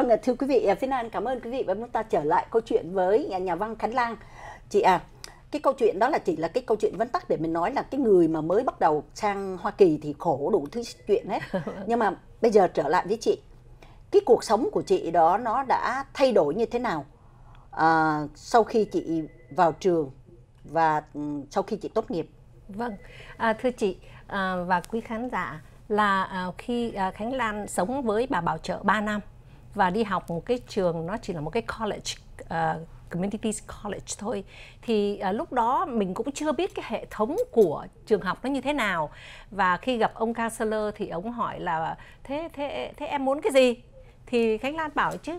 Vâng, à, thưa quý vị, à, Phiên An cảm ơn quý vị và chúng ta trở lại câu chuyện với nhà, nhà văn Khánh lan Chị à, cái câu chuyện đó là chỉ là cái câu chuyện vắn tắt để mình nói là cái người mà mới bắt đầu sang Hoa Kỳ thì khổ đủ thứ chuyện hết. Nhưng mà bây giờ trở lại với chị, cái cuộc sống của chị đó nó đã thay đổi như thế nào à, sau khi chị vào trường và ừ, sau khi chị tốt nghiệp? Vâng, à, thưa chị à, và quý khán giả là à, khi à, Khánh Lan sống với bà Bảo Trợ 3 năm và đi học một cái trường nó chỉ là một cái college uh, ờ, community college thôi thì à, lúc đó mình cũng chưa biết cái hệ thống của trường học nó như thế nào và khi gặp ông counselor thì ông hỏi là thế thế thế em muốn cái gì thì khánh lan bảo chứ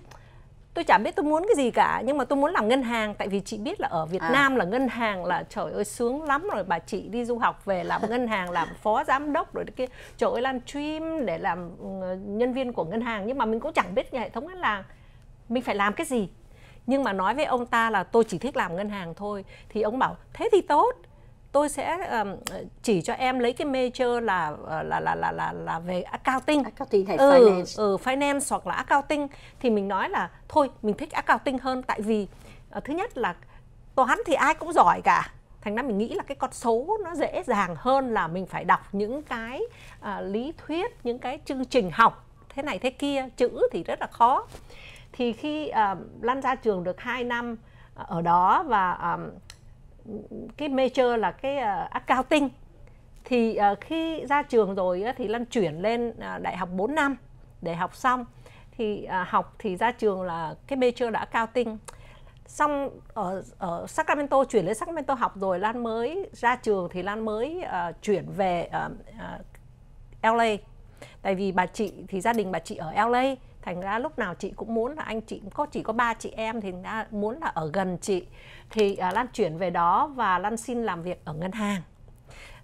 tôi chả biết tôi muốn cái gì cả nhưng mà tôi muốn làm ngân hàng tại vì chị biết là ở Việt à. Nam là ngân hàng là trời ơi sướng lắm rồi bà chị đi du học về làm ngân hàng làm phó giám đốc rồi kia trời ơi làm stream để làm ừ, nhân viên của ngân hàng nhưng mà mình cũng chẳng biết hệ thống là mình phải làm cái gì nhưng mà nói với ông ta là tôi chỉ thích làm ngân hàng thôi thì ông bảo thế thì tốt tôi sẽ um, chỉ cho em lấy cái major là ờ, là là là là, là về accounting, accounting hay ừ, finance. Ừ, finance hoặc là accounting thì mình nói là thôi mình thích accounting hơn tại vì uh, thứ nhất là toán thì ai cũng giỏi cả thành ra mình nghĩ là cái con số nó dễ dàng hơn là mình phải đọc những cái uh, lý thuyết những cái chương trình học thế này thế kia chữ thì rất là khó thì khi uh, lan ra trường được 2 năm ở đó và um, cái major là cái uh, accounting thì uh, khi ra trường rồi uh, thì Lan chuyển lên uh, đại học 4 năm để học xong thì uh, học thì ra trường là cái major đã accounting xong ở ở Sacramento chuyển lên Sacramento học rồi Lan mới ra trường thì Lan mới uh, chuyển về uh, uh, LA tại vì bà chị thì gia đình bà chị ở LA thành ra lúc nào chị cũng muốn là anh chị có chỉ có ba chị em thì đã muốn là ở gần chị thì à, lan chuyển về đó và lan xin làm việc ở ngân hàng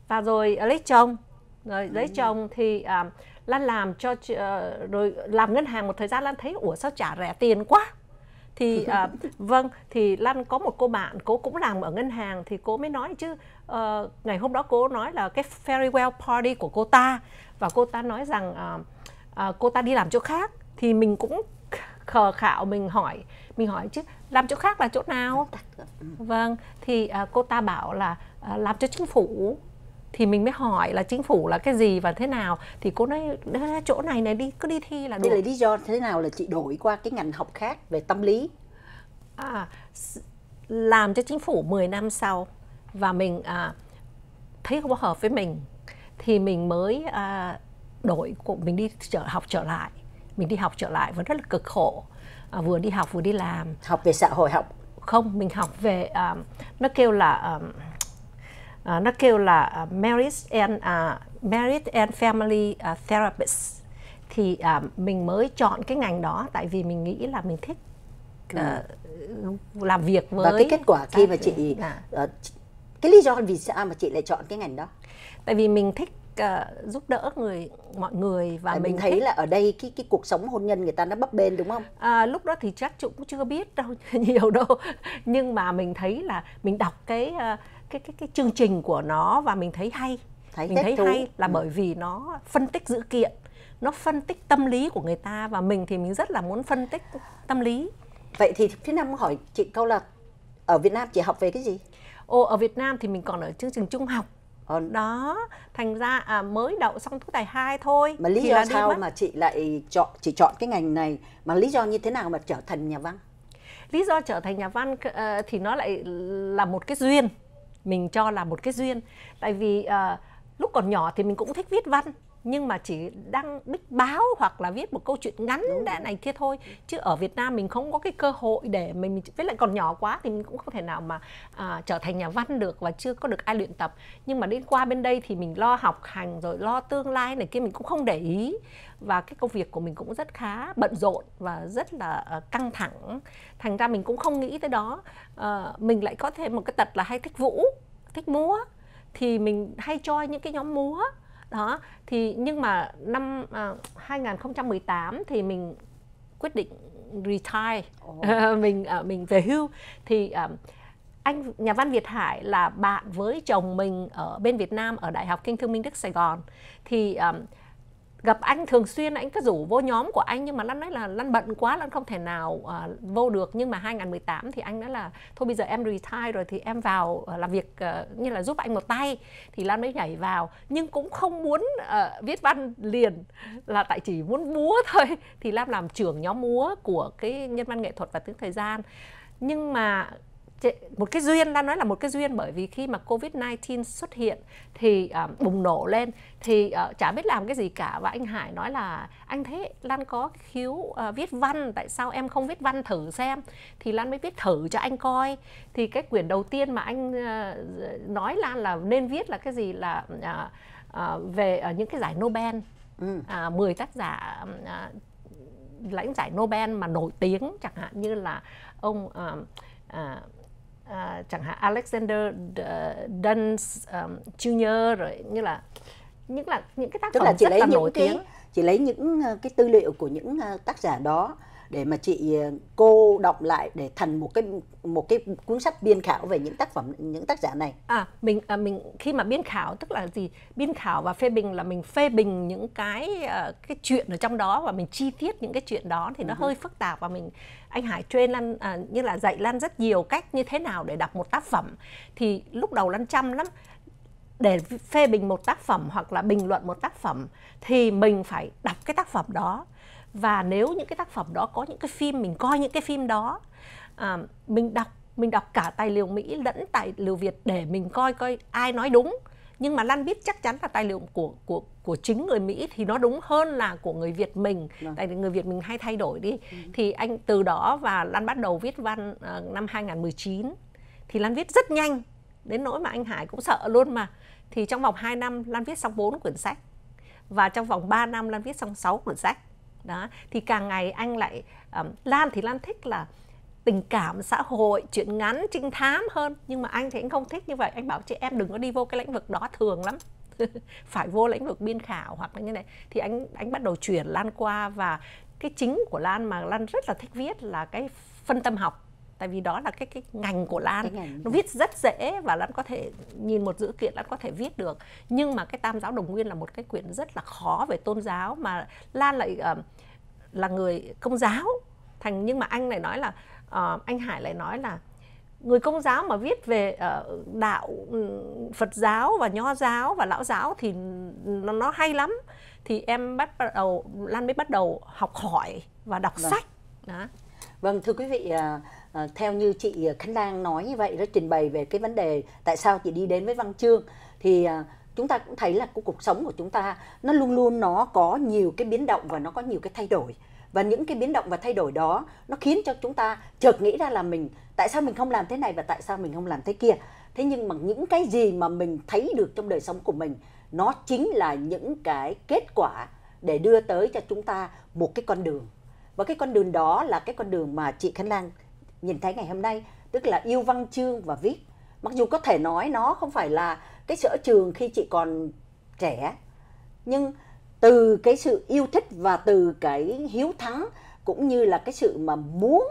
và rồi à, lấy chồng rồi lấy ừ. chồng thì à, lan làm cho à, rồi làm ngân hàng một thời gian lan thấy ủa sao trả rẻ tiền quá thì à, vâng thì lan có một cô bạn cô cũng làm ở ngân hàng thì cô mới nói chứ à, ngày hôm đó cô nói là cái farewell party của cô ta và cô ta nói rằng à, à, cô ta đi làm chỗ khác thì mình cũng khờ khạo mình hỏi mình hỏi chứ làm chỗ khác là chỗ nào ừ. vâng thì à, cô ta bảo là à, làm cho chính phủ thì mình mới hỏi là chính phủ là cái gì và thế nào thì cô nói chỗ này này đi cứ đi thi là được. Đây là lý do thế nào là chị đổi qua cái ngành học khác về tâm lý? À, làm cho chính phủ 10 năm sau và mình à, thấy không hợp với mình thì mình mới à, đổi mình đi trở học trở lại mình đi học trở lại vẫn rất là cực khổ à, vừa đi học vừa đi làm học về xã hội học không mình học về um, nó kêu là um, uh, nó kêu là uh, marriage and uh, marriage and family uh, therapist thì uh, mình mới chọn cái ngành đó tại vì mình nghĩ là mình thích uh, làm việc với và cái kết quả khi mà chị à. uh, cái lý do vì sao mà chị lại chọn cái ngành đó tại vì mình thích uh, giúp đỡ người mọi người và à, mình, thấy thích. là ở đây cái cái cuộc sống hôn nhân người ta nó bấp bênh đúng không? À, lúc đó thì chắc cũng chưa biết đâu nhiều đâu nhưng mà mình thấy là mình đọc cái uh, cái cái cái chương trình của nó và mình thấy hay thấy mình thấy thú. hay là ừ. bởi vì nó phân tích dữ kiện nó phân tích tâm lý của người ta và mình thì mình rất là muốn phân tích tâm lý vậy thì thế năm hỏi chị câu là ở Việt Nam chị học về cái gì? Ồ, ở Việt Nam thì mình còn ở chương trình trung học Ờ, đó thành ra à, mới đậu xong tú tài hai thôi mà lý do sao mà chị lại chọn chỉ chọn cái ngành này mà lý do như thế nào mà trở thành nhà văn lý do trở thành nhà văn uh, thì nó lại là một cái duyên mình cho là một cái duyên tại vì uh, lúc còn nhỏ thì mình cũng thích viết văn nhưng mà chỉ đăng bích báo hoặc là viết một câu chuyện ngắn đã này kia thôi chứ ở Việt Nam mình không có cái cơ hội để mình với lại còn nhỏ quá thì mình cũng không thể nào mà à, trở thành nhà văn được và chưa có được ai luyện tập nhưng mà đến qua bên đây thì mình lo học hành rồi lo tương lai này kia mình cũng không để ý và cái công việc của mình cũng rất khá bận rộn và rất là à, căng thẳng thành ra mình cũng không nghĩ tới đó à, mình lại có thêm một cái tật là hay thích vũ thích múa thì mình hay choi những cái nhóm múa đó thì nhưng mà năm à, 2018 thì mình quyết định retire oh. mình à, mình về hưu thì à, anh nhà văn Việt Hải là bạn với chồng mình ở bên Việt Nam ở Đại học Kinh Thương Minh Đức Sài Gòn thì à, gặp anh thường xuyên anh cứ rủ vô nhóm của anh nhưng mà Lan nói là Lan bận quá Lan không thể nào uh, vô được nhưng mà 2018 thì anh nói là thôi bây giờ em retire rồi thì em vào uh, làm việc uh, như là giúp anh một tay thì Lan mới nhảy vào nhưng cũng không muốn uh, viết văn liền là tại chỉ muốn múa thôi thì Lan làm trưởng nhóm múa của cái nhân văn nghệ thuật và tiếng thời gian nhưng mà một cái duyên ta nói là một cái duyên bởi vì khi mà covid 19 xuất hiện thì uh, bùng nổ lên thì uh, chả biết làm cái gì cả và anh hải nói là anh thế lan có khiếu uh, viết văn tại sao em không viết văn thử xem thì lan mới viết thử cho anh coi thì cái quyển đầu tiên mà anh uh, nói lan là nên viết là cái gì là uh, uh, về uh, những cái giải nobel ừ. uh, 10 tác giả uh, lãnh giải nobel mà nổi tiếng chẳng hạn như là ông uh, uh, Ờ, chẳng hạn Alexander Duns um, Junior rồi như là những là những cái tác Tức phẩm là chị rất lấy là những nổi cái, tiếng. Chị lấy những ờ, cái tư liệu của những ờ, tác giả đó để mà chị ờ, cô đọc lại để thành một cái một cái cuốn sách biên khảo về những tác phẩm những tác giả này à mình à, mình khi mà biên khảo tức là gì biên khảo và phê bình là mình phê bình những cái uh, cái chuyện ở trong đó và mình chi tiết những cái chuyện đó thì nó uh-huh. hơi phức tạp và mình anh Hải train Lan à, như là dạy Lan rất nhiều cách như thế nào để đọc một tác phẩm thì lúc đầu Lan chăm lắm để phê bình một tác phẩm hoặc là bình luận một tác phẩm thì mình phải đọc cái tác phẩm đó và nếu những cái tác phẩm đó có những cái phim mình coi những cái phim đó à, mình đọc mình đọc cả tài liệu mỹ lẫn tài liệu việt để mình coi coi ai nói đúng nhưng mà Lan biết chắc chắn là tài liệu của của của chính người Mỹ thì nó đúng hơn là của người Việt mình vâng. tại vì người Việt mình hay thay đổi đi ừ. thì anh từ đó và Lan bắt đầu viết văn uh, năm 2019 thì Lan viết rất nhanh đến nỗi mà anh Hải cũng sợ luôn mà thì trong vòng 2 năm Lan viết xong 4 quyển sách và trong vòng 3 năm Lan viết xong 6 quyển sách đó thì càng ngày anh lại um, lan thì lan thích là tình cảm xã hội chuyện ngắn trinh thám hơn nhưng mà anh thì anh không thích như vậy anh bảo chị em đừng có đi vô cái lĩnh vực đó thường lắm phải vô lĩnh vực biên khảo hoặc là như này thì anh anh bắt đầu chuyển lan qua và cái chính của lan mà lan rất là thích viết là cái phân tâm học tại vì đó là cái cái ngành của Lan ngành. nó viết rất dễ và Lan có thể nhìn một dữ kiện Lan có thể viết được nhưng mà cái Tam giáo đồng nguyên là một cái quyển rất là khó về tôn giáo mà Lan lại uh, là người công giáo thành nhưng mà anh này nói là uh, anh Hải lại nói là người công giáo mà viết về uh, đạo ừ, Phật giáo và nho giáo và lão giáo thì nó, nó hay lắm thì em bắt đầu Lan mới bắt đầu học hỏi và đọc vâng. sách đó. Vâng thưa quý vị Ờ, theo như chị Khánh Lan nói như vậy đó trình bày về cái vấn đề tại sao chị đi đến với văn chương thì ờ, chúng ta cũng thấy là cái cuộc sống của chúng ta nó luôn luôn nó có nhiều cái biến động và nó có nhiều cái thay đổi và những cái biến động và thay đổi đó nó khiến cho chúng ta chợt nghĩ ra là mình tại sao mình không làm thế này và tại sao mình không làm thế kia thế nhưng mà những cái gì mà mình thấy được trong đời sống của mình nó chính là những cái kết quả để đưa tới cho chúng ta một cái con đường và cái con đường đó là cái con đường mà chị Khánh Lan nhìn thấy ngày hôm nay tức là yêu văn chương và viết mặc dù có thể nói nó không phải là cái sở trường khi chị còn trẻ nhưng từ cái sự yêu thích và từ cái hiếu thắng cũng như là cái sự mà muốn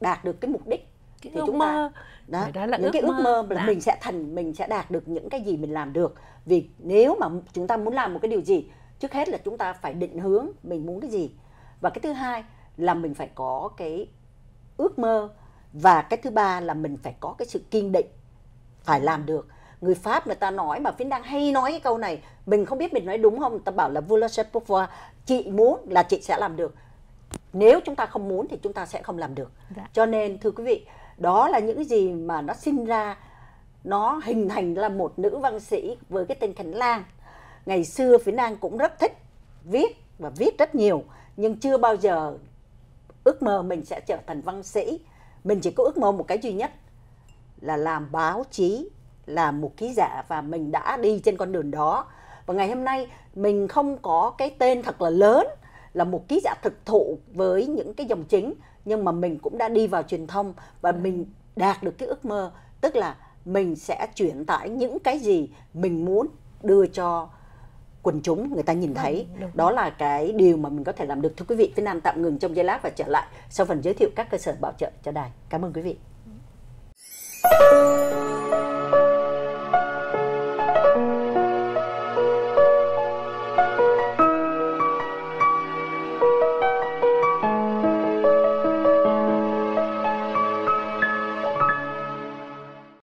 đạt được cái mục đích cái thì chúng mơ. ta đó, đó là những ước cái ước mơ, mơ là dạ. mình sẽ thành mình sẽ đạt được những cái gì mình làm được vì nếu mà chúng ta muốn làm một cái điều gì trước hết là chúng ta phải định hướng mình muốn cái gì và cái thứ hai là mình phải có cái ước mơ và cái thứ ba là mình phải có cái sự kiên định phải làm được người pháp người ta nói mà phiến đang hay nói cái câu này mình không biết mình nói đúng không ta bảo là vouloir c'est pouvoir chị muốn là chị sẽ làm được nếu chúng ta không muốn thì chúng ta sẽ không làm được dạ. cho nên thưa quý vị đó là những gì mà nó sinh ra nó hình thành là một nữ văn sĩ với cái tên Khánh Lan ngày xưa Phiến đang cũng rất thích viết và viết rất nhiều nhưng chưa bao giờ ước mơ mình sẽ trở thành văn sĩ mình chỉ có ước mơ một cái duy nhất là làm báo chí làm một ký giả và mình đã đi trên con đường đó và ngày hôm nay mình không có cái tên thật là lớn là một ký giả thực thụ với những cái dòng chính nhưng mà mình cũng đã đi vào truyền thông và mình đạt được cái ước mơ tức là mình sẽ chuyển tải những cái gì mình muốn đưa cho quần chúng người ta nhìn vâng, thấy đúng, đúng. đó là cái điều mà mình có thể làm được thưa quý vị phía nam tạm ngừng trong giây lát và trở lại sau phần giới thiệu các cơ sở bảo trợ cho đài cảm ơn quý vị